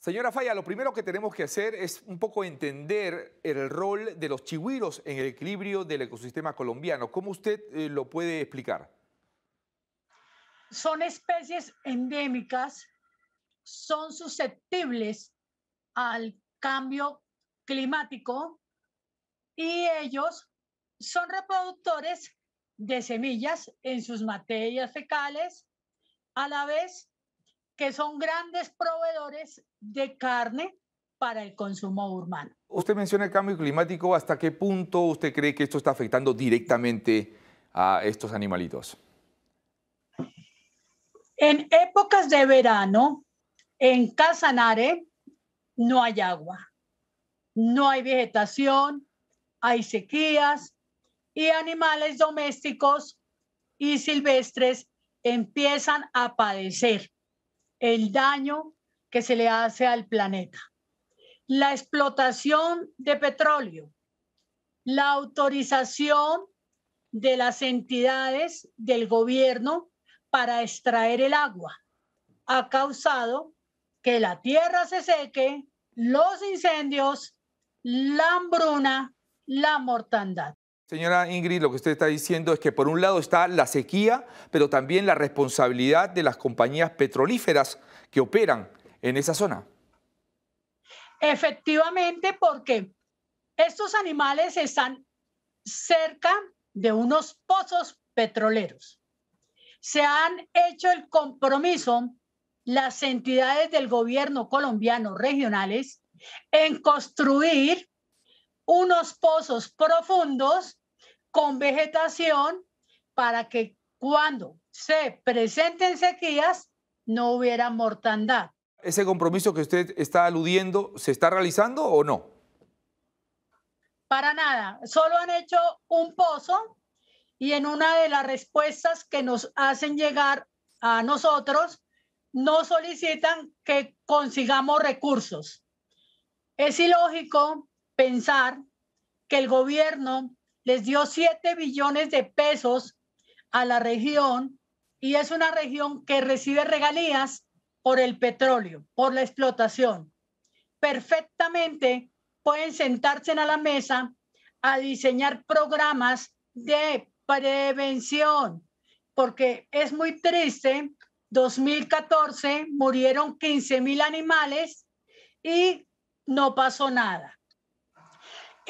Señora Falla, lo primero que tenemos que hacer es un poco entender el rol de los chigüiros en el equilibrio del ecosistema colombiano. ¿Cómo usted eh, lo puede explicar? Son especies endémicas, son susceptibles al cambio climático y ellos son reproductores de semillas en sus materias fecales. A la vez, que son grandes proveedores de carne para el consumo urbano. Usted menciona el cambio climático. ¿Hasta qué punto usted cree que esto está afectando directamente a estos animalitos? En épocas de verano, en Casanare no hay agua, no hay vegetación, hay sequías y animales domésticos y silvestres empiezan a padecer el daño que se le hace al planeta. La explotación de petróleo, la autorización de las entidades del gobierno para extraer el agua ha causado que la tierra se seque, los incendios, la hambruna, la mortandad. Señora Ingrid, lo que usted está diciendo es que por un lado está la sequía, pero también la responsabilidad de las compañías petrolíferas que operan en esa zona. Efectivamente, porque estos animales están cerca de unos pozos petroleros. Se han hecho el compromiso las entidades del gobierno colombiano regionales en construir unos pozos profundos con vegetación para que cuando se presenten sequías no hubiera mortandad. ¿Ese compromiso que usted está aludiendo se está realizando o no? Para nada, solo han hecho un pozo y en una de las respuestas que nos hacen llegar a nosotros, no solicitan que consigamos recursos. Es ilógico pensar que el gobierno les dio 7 billones de pesos a la región y es una región que recibe regalías por el petróleo, por la explotación. Perfectamente pueden sentarse a la mesa a diseñar programas de prevención, porque es muy triste, 2014 murieron 15 mil animales y no pasó nada.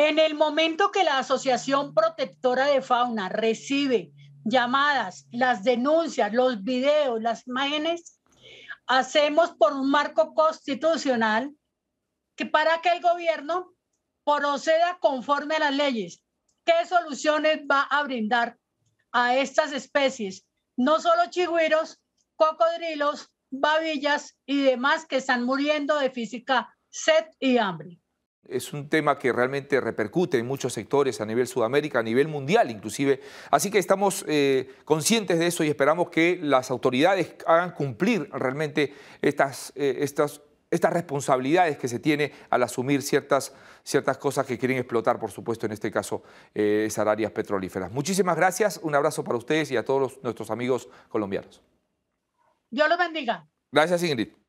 En el momento que la Asociación Protectora de Fauna recibe llamadas, las denuncias, los videos, las imágenes, hacemos por un marco constitucional que para que el gobierno proceda conforme a las leyes. ¿Qué soluciones va a brindar a estas especies? No solo chigüiros, cocodrilos, babillas y demás que están muriendo de física, sed y hambre. Es un tema que realmente repercute en muchos sectores a nivel Sudamérica, a nivel mundial inclusive. Así que estamos eh, conscientes de eso y esperamos que las autoridades hagan cumplir realmente eh, estas, estas, responsabilidades que se tiene al asumir ciertas, ciertas cosas que quieren explotar, por supuesto, en este caso, eh, esas áreas petrolíferas. Muchísimas gracias, un abrazo para ustedes y a todos nuestros amigos colombianos. Dios los bendiga. Gracias, Ingrid.